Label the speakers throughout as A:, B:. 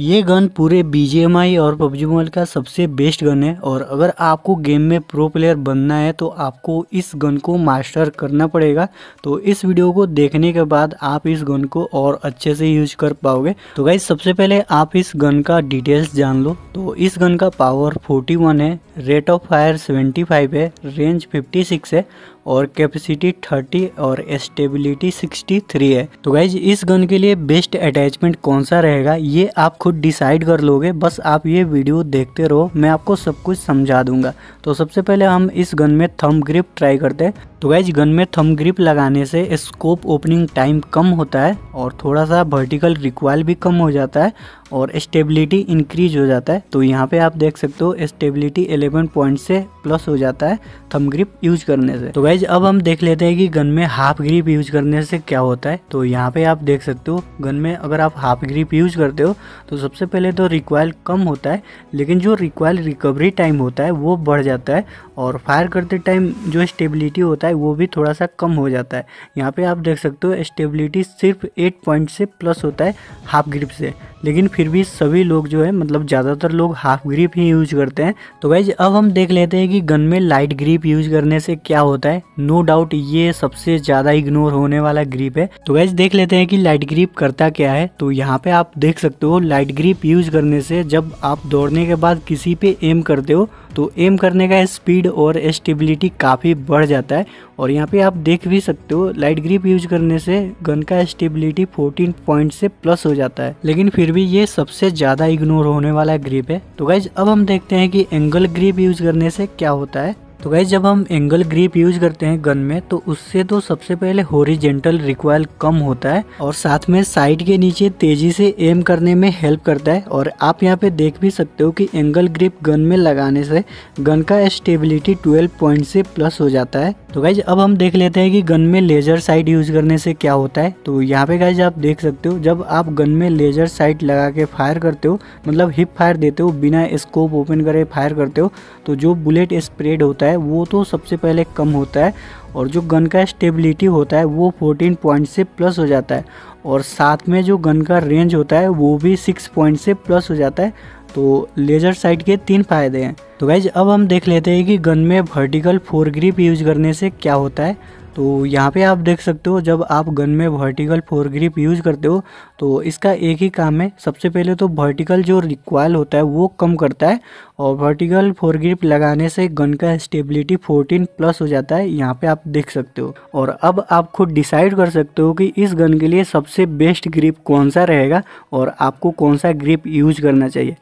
A: ये गन पूरे बी और पबजी मोबाइल का सबसे बेस्ट गन है और अगर आपको गेम में प्रो प्लेयर बनना है तो आपको इस गन को मास्टर करना पड़ेगा तो इस वीडियो को देखने के बाद आप इस गन को और अच्छे से यूज कर पाओगे तो गाइज सबसे पहले आप इस गन का डिटेल्स जान लो तो इस गन का पावर 41 है रेट ऑफ फायर 75 है रेंज 56 है और कैपेसिटी 30 और स्टेबिलिटी 63 है तो गाइज इस गन के लिए बेस्ट अटैचमेंट कौन सा रहेगा ये आप खुद डिसाइड कर लोगे बस आप ये वीडियो देखते रहो मैं आपको सब कुछ समझा दूंगा तो सबसे पहले हम इस गन में थम ग्रिप ट्राई करते हैं तो गाइज गन में थम ग्रिप लगाने से स्कोप ओपनिंग टाइम कम होता है और थोड़ा सा वर्टिकल रिक्वायर भी कम हो जाता है और स्टेबिलिटी इंक्रीज हो जाता है तो यहाँ पे आप देख सकते हो स्टेबिलिटी 11 पॉइंट से प्लस हो जाता है थम ग्रिप यूज करने से तो गाइज अब हम देख लेते हैं कि गन में हाफ ग्रिप यूज करने से क्या होता है तो यहाँ पे आप देख सकते हो गन में अगर आप हाफ ग्रिप यूज करते हो तो सबसे पहले तो रिक्वाइल कम होता है लेकिन जो रिक्वाइल रिकवरी टाइम होता है वो बढ़ जाता है और फायर करते टाइम जो स्टेबिलिटी होता है वो भी थोड़ा सा कम हो जाता है यहाँ पे आप देख सकते हो स्टेबिलिटी सिर्फ एट पॉइंट से प्लस होता है हाफ ग्रिप से लेकिन फिर भी सभी लोग जो है मतलब ज़्यादातर लोग हाफ ग्रिप ही यूज करते हैं तो गाइज अब हम देख लेते हैं कि गन में लाइट ग्रिप यूज करने से क्या होता है नो no डाउट ये सबसे ज़्यादा इग्नोर होने वाला ग्रिप है तो गाइज देख लेते हैं कि लाइट ग्रिप करता क्या है तो यहाँ पे आप देख सकते हो लाइट ग्रिप यूज करने से जब आप दौड़ने के बाद किसी पे एम करते हो तो एम करने का स्पीड और स्टेबिलिटी काफ़ी बढ़ जाता है और यहाँ पे आप देख भी सकते हो लाइट ग्रिप यूज करने से गन का स्टेबिलिटी 14 पॉइंट से प्लस हो जाता है लेकिन फिर फिर भी ये सबसे ज़्यादा इग्नोर होने वाला ग्रिप है तो गाइज अब हम देखते हैं कि एंगल ग्रिप यूज़ करने से क्या होता है तो गाइज जब हम एंगल ग्रिप यूज करते हैं गन में तो उससे तो सबसे पहले होरिजेंटल रिक्वायल कम होता है और साथ में साइड के नीचे तेजी से एम करने में हेल्प करता है और आप यहाँ पे देख भी सकते हो कि एंगल ग्रिप गन में लगाने से गन का स्टेबिलिटी 12 पॉइंट से प्लस हो जाता है तो गाइज अब हम देख लेते हैं कि गन में लेजर साइट यूज करने से क्या होता है तो यहाँ पे गाइज आप देख सकते हो जब आप गन में लेजर साइट लगा के फायर करते हो मतलब हिप फायर देते हो बिना स्कोप ओपन करे फायर करते हो तो जो बुलेट स्प्रेड होता है है वो तो सबसे पहले कम होता है और जो गन का स्टेबिलिटी होता है वो 14 पॉइंट से प्लस हो जाता है और साथ में जो गन का रेंज होता है वो भी 6 पॉइंट से प्लस हो जाता है तो लेज़र साइट के तीन फ़ायदे हैं तो भाई अब हम देख लेते हैं कि गन में वर्टिकल फोर ग्रिप यूज करने से क्या होता है तो यहाँ पे आप देख सकते हो जब आप गन में वर्टिकल फोर ग्रिप यूज़ करते हो तो इसका एक ही काम है सबसे पहले तो वर्टिकल जो रिक्वायल होता है वो कम करता है और वर्टिकल फोर ग्रिप लगाने से गन का स्टेबिलिटी 14 प्लस हो जाता है यहाँ पे आप देख सकते हो और अब आप खुद डिसाइड कर सकते हो कि इस गन के लिए सबसे बेस्ट ग्रिप कौन सा रहेगा और आपको कौन सा ग्रिप यूज करना चाहिए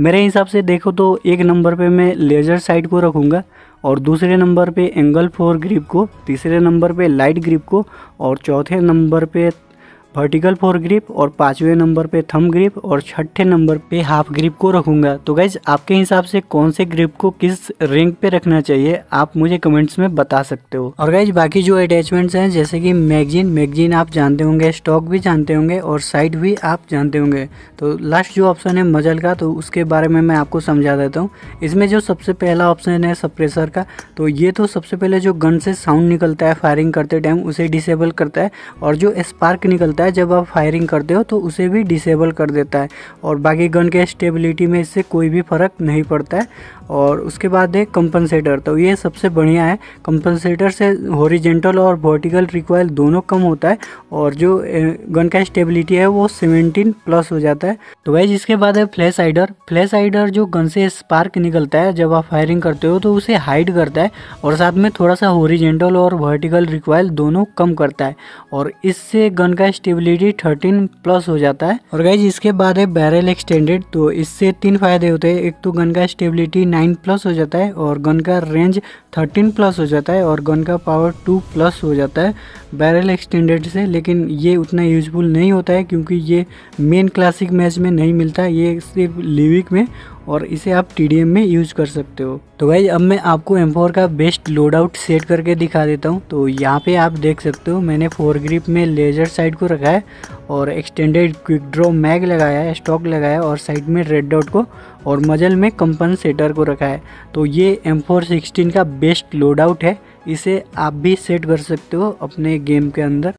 A: मेरे हिसाब से देखो तो एक नंबर पे मैं लेजर साइड को रखूँगा और दूसरे नंबर पे एंगल फोर ग्रिप को तीसरे नंबर पे लाइट ग्रिप को और चौथे नंबर पे वर्टिकल फोर ग्रिप और पाँचवें नंबर पे थम ग्रिप और छठे नंबर पे हाफ ग्रिप को रखूंगा तो गैज आपके हिसाब से कौन से ग्रिप को किस रैंक पे रखना चाहिए आप मुझे कमेंट्स में बता सकते हो और गैज बाकी जो अटैचमेंट्स हैं जैसे कि मैगजीन मैगजीन आप जानते होंगे स्टॉक भी जानते होंगे और साइड भी आप जानते होंगे तो लास्ट जो ऑप्शन है मजल का तो उसके बारे में मैं आपको समझा देता हूँ इसमें जो सबसे पहला ऑप्शन है सप्रेसर का तो ये तो सबसे पहले जो गन से साउंड निकलता है फायरिंग करते टाइम उसे डिसेबल करता है और जो स्पार्क निकलता है होता है जब आप फायरिंग करते हो तो उसे भी डिसेबल कर देता है और बाकी गन के स्टेबिलिटी में इससे कोई भी फ़र्क नहीं पड़ता है और उसके बाद है कंपनसेटर तो ये सबसे बढ़िया है कंपनसेटर से हॉरिजेंटल और वर्टिकल रिक्वायल दोनों कम होता है और जो गन का स्टेबिलिटी है वो सेवेंटीन प्लस हो जाता है तो वही जिसके बाद है फ्लैश आइडर फ्लैश आइडर जो गन से स्पार्क निकलता है जब आप फायरिंग करते हो तो उसे हाइड करता है और साथ में थोड़ा सा हॉरिजेंटल और वर्टिकल रिक्वायल दोनों कम करता है और इससे गन का स्टेबिलिटी कंपैटिबिलिटी थर्टीन प्लस हो जाता है और गाइज इसके बाद है बैरल एक्सटेंडेड तो इससे तीन फायदे होते हैं एक तो गन का स्टेबिलिटी नाइन प्लस हो जाता है और गन का रेंज थर्टीन प्लस हो जाता है और गन का पावर टू प्लस हो जाता है बैरल एक्सटेंडेड से लेकिन ये उतना यूजफुल नहीं होता है क्योंकि ये मेन क्लासिक मैच में नहीं मिलता ये सिर्फ लिविक में और इसे आप टी में यूज कर सकते हो तो भाई अब मैं आपको एम का बेस्ट लोड आउट सेट करके दिखा देता हूँ तो यहाँ पे आप देख सकते हो मैंने फोर ग्रिप में लेजर साइड को रखा है और एक्सटेंडेड क्विक ड्रो मैग लगाया है स्टॉक लगाया है और साइड में रेड डॉट को और मजल में कंपनसेटर को रखा है तो ये एम फोर सिक्सटीन का बेस्ट लोड आउट है इसे आप भी सेट कर सकते हो अपने गेम के अंदर